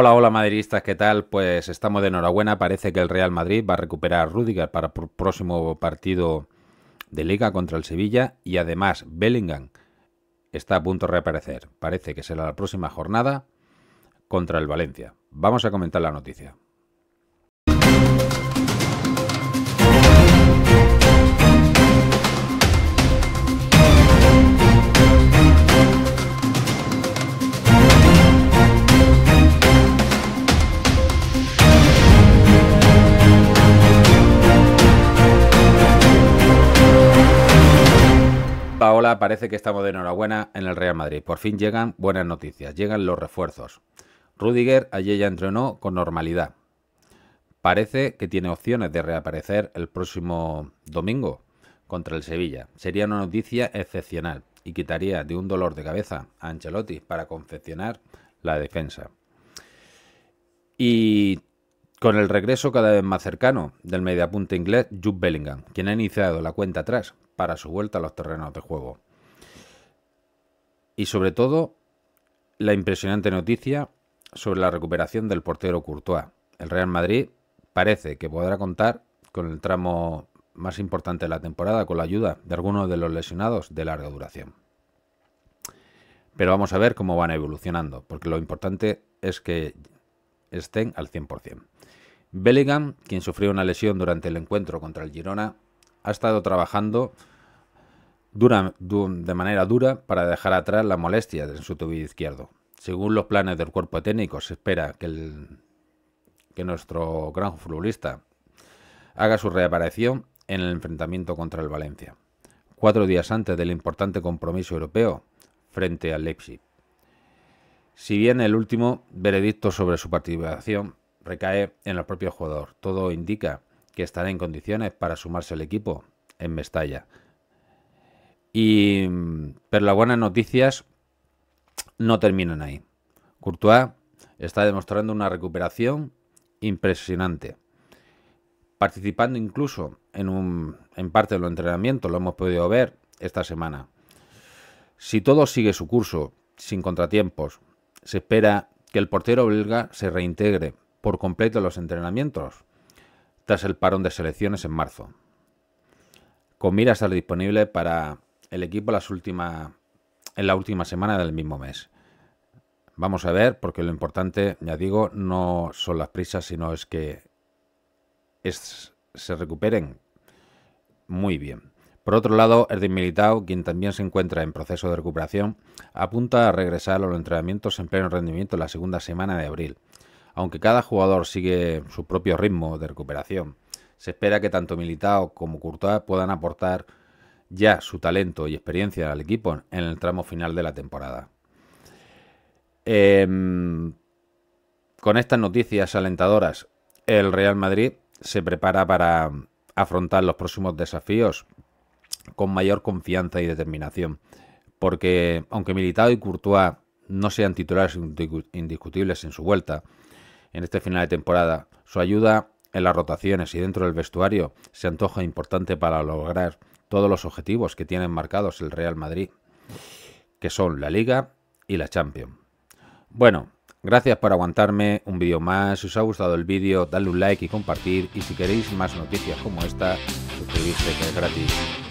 Hola, hola madridistas, ¿qué tal? Pues estamos de enhorabuena, parece que el Real Madrid va a recuperar a Rudiger para el próximo partido de liga contra el Sevilla y además Bellingham está a punto de reaparecer, parece que será la próxima jornada contra el Valencia. Vamos a comentar la noticia. Hola, parece que estamos de enhorabuena en el Real Madrid. Por fin llegan buenas noticias, llegan los refuerzos. Rudiger ayer ya entrenó con normalidad. Parece que tiene opciones de reaparecer el próximo domingo contra el Sevilla. Sería una noticia excepcional y quitaría de un dolor de cabeza a Ancelotti para confeccionar la defensa. Y con el regreso cada vez más cercano del mediapunta inglés Jude Bellingham, quien ha iniciado la cuenta atrás para su vuelta a los terrenos de juego. Y sobre todo, la impresionante noticia sobre la recuperación del portero Courtois. El Real Madrid parece que podrá contar con el tramo más importante de la temporada con la ayuda de algunos de los lesionados de larga duración. Pero vamos a ver cómo van evolucionando, porque lo importante es que estén al 100%. Bellingham, quien sufrió una lesión durante el encuentro contra el Girona, ha estado trabajando de manera dura para dejar atrás la molestia en su tobillo izquierdo. Según los planes del cuerpo técnico, se espera que, que nuestro gran futbolista haga su reaparición en el enfrentamiento contra el Valencia, cuatro días antes del importante compromiso europeo frente al Leipzig. Si bien el último veredicto sobre su participación recae en el propio jugador, todo indica que estará en condiciones para sumarse al equipo en Mestalla. Mm, pero las buenas noticias no terminan ahí. Courtois está demostrando una recuperación impresionante, participando incluso en, un, en parte de los entrenamientos, lo hemos podido ver esta semana. Si todo sigue su curso sin contratiempos, se espera que el portero belga se reintegre por completo a los entrenamientos tras el parón de selecciones en marzo. Con miras a estar disponible para el equipo las últimas, en la última semana del mismo mes. Vamos a ver, porque lo importante, ya digo, no son las prisas, sino es que se recuperen muy bien. Por otro lado, Erdin Militao, quien también se encuentra en proceso de recuperación, apunta a regresar a los entrenamientos en pleno rendimiento la segunda semana de abril. Aunque cada jugador sigue su propio ritmo de recuperación, se espera que tanto Militao como Courtois puedan aportar ya su talento y experiencia al equipo en el tramo final de la temporada. Em, con estas noticias alentadoras, el Real Madrid se prepara para afrontar los próximos desafíos con mayor confianza y determinación. Porque aunque Militado y Courtois no sean titulares indiscutibles en su vuelta, en este final de temporada, su ayuda en las rotaciones y dentro del vestuario se antoja importante para lograr todos los objetivos que tienen marcados el Real Madrid, que son la Liga y la Champions. Bueno, gracias por aguantarme un vídeo más. Si os ha gustado el vídeo, dadle un like y compartir. Y si queréis más noticias como esta, suscribirse que es gratis.